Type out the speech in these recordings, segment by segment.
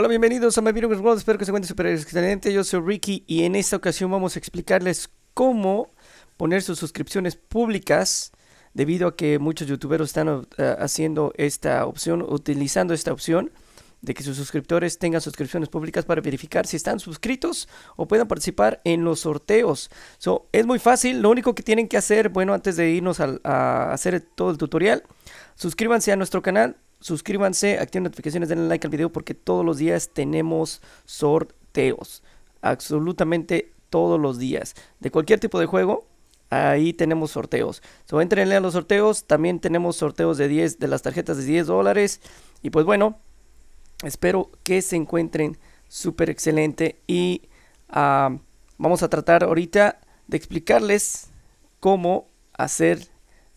Hola, bienvenidos a My Video World. Espero que se encuentren súper excelente. Yo soy Ricky y en esta ocasión vamos a explicarles cómo poner sus suscripciones públicas debido a que muchos youtuberos están uh, haciendo esta opción, utilizando esta opción de que sus suscriptores tengan suscripciones públicas para verificar si están suscritos o puedan participar en los sorteos. es muy fácil, lo único que tienen que hacer, bueno, antes de irnos a hacer todo el tutorial, suscríbanse a nuestro canal, suscríbanse, activen notificaciones, denle like al video porque todos los días tenemos sorteos. Absolutamente todos los días. De cualquier tipo de juego, ahí tenemos sorteos. So, entrenle a los sorteos. También tenemos sorteos de 10 de las tarjetas de 10 dólares. Y pues bueno, espero que se encuentren súper excelente. Y ah, vamos a tratar ahorita de explicarles cómo hacer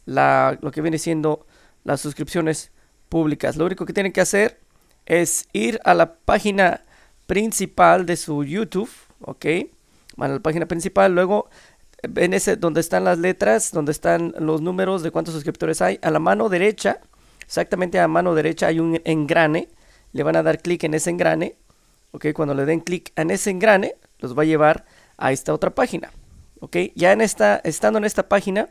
lo que viene siendo las suscripciones públicas. Lo único que tienen que hacer es ir a la página principal de su YouTube, ¿ok? Van a la página principal, luego en ese donde están las letras, donde están los números de cuántos suscriptores hay, a la mano derecha, exactamente a la mano derecha hay un engrane, le van a dar clic en ese engrane, ¿ok? Cuando le den clic en ese engrane, los va a llevar a esta otra página, ¿ok? Ya en esta, estando en esta página,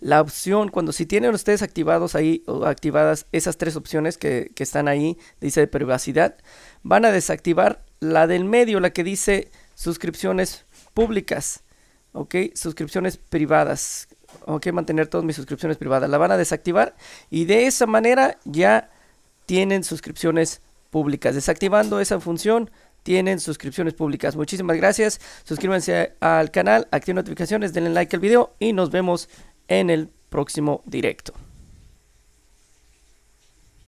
la opción, cuando si tienen ustedes activados ahí o activadas esas tres opciones que, que están ahí, dice de privacidad, van a desactivar la del medio, la que dice suscripciones públicas, ok, suscripciones privadas, ok, mantener todas mis suscripciones privadas, la van a desactivar y de esa manera ya tienen suscripciones públicas. Desactivando esa función, tienen suscripciones públicas. Muchísimas gracias. Suscríbanse al canal, activen notificaciones, denle like al video y nos vemos en el próximo directo.